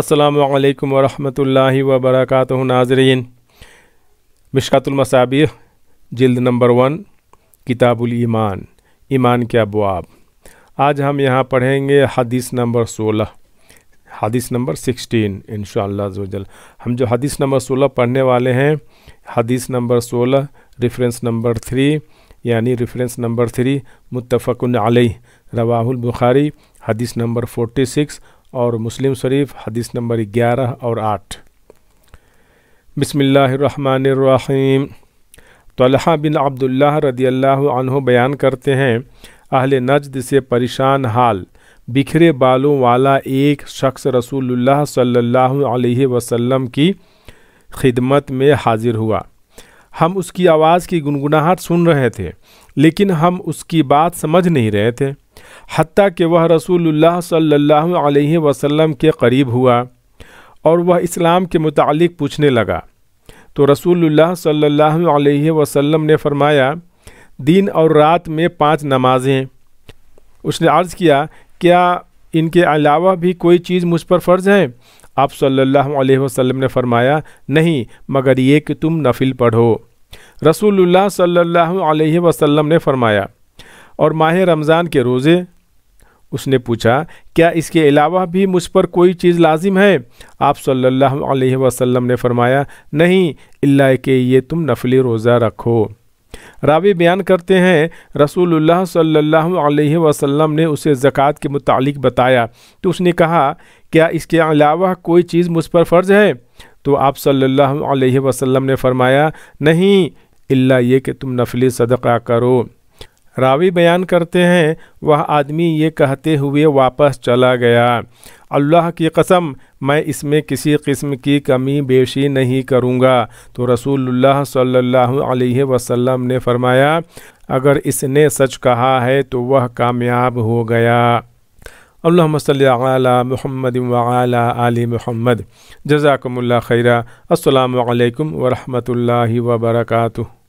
السلام علیکم ورحمۃ اللہ وبرکاتہ ناظرین مشکات المصابیح جلد نمبر ون کتاب الایمان ایمان کے ابواب آج ہم یہاں پڑھیں گے حدیث نمبر سولہ حدیث نمبر سکسٹین ان شاء اللہ زوجل ہم جو حدیث نمبر سولہ پڑھنے والے ہیں حدیث نمبر سولہ ریفرنس نمبر تھری یعنی ریفرنس نمبر تھری متفق علیہ رواہ البخاری حدیث نمبر فورٹی سکس اور مسلم شریف حدیث نمبر گیارہ اور آٹھ بسم اللہ الرحمن الرحیم طلحہ بن عبداللہ رضی اللہ عنہ بیان کرتے ہیں اہل نجد سے پریشان حال بکھرے بالوں والا ایک شخص رسول اللہ صلی اللہ علیہ وسلم کی خدمت میں حاضر ہوا ہم اس کی آواز کی گنگناہٹ سن رہے تھے لیکن ہم اس کی بات سمجھ نہیں رہے تھے حتیٰ کہ وہ رسول اللہ صلی اللہ علیہ وسلم کے قریب ہوا اور وہ اسلام کے متعلق پوچھنے لگا تو رسول اللہ صلی اللہ علیہ وسلم نے فرمایا دن اور رات میں پانچ نمازیں اس نے عرض کیا کیا ان کے علاوہ بھی کوئی چیز مجھ پر فرض ہے آپ صلی اللہ علیہ وسلم نے فرمایا نہیں مگر یہ کہ تم نفل پڑھو رسول اللہ صلی اللہ علیہ وسلم نے فرمایا اور ماہ رمضان کے روزے اس نے پوچھا کیا اس کے علاوہ بھی مجھ پر کوئی چیز لازم ہے آپ صلی اللہ علیہ وسلم نے فرمایا نہیں اللہ کہ یہ تم نفلی روزہ رکھو راوی بیان کرتے ہیں رسول اللہ صلی اللہ علیہ وسلم نے اسے زکوٰۃ کے متعلق بتایا تو اس نے کہا کیا اس کے علاوہ کوئی چیز مجھ پر فرض ہے تو آپ صلی اللہ علیہ وسلم نے فرمایا نہیں اللہ یہ کہ تم نفلی صدقہ کرو راوی بیان کرتے ہیں وہ آدمی یہ کہتے ہوئے واپس چلا گیا اللہ کی قسم میں اس میں کسی قسم کی کمی بیشی نہیں کروں گا تو رسول اللہ صلی اللہ علیہ وسلم نے فرمایا اگر اس نے سچ کہا ہے تو وہ کامیاب ہو گیا اللہ صلی علی محمد وعلی آل محمد جزاکم اللہ خیرہ السلام علیکم ورحمۃ اللہ وبرکاتہ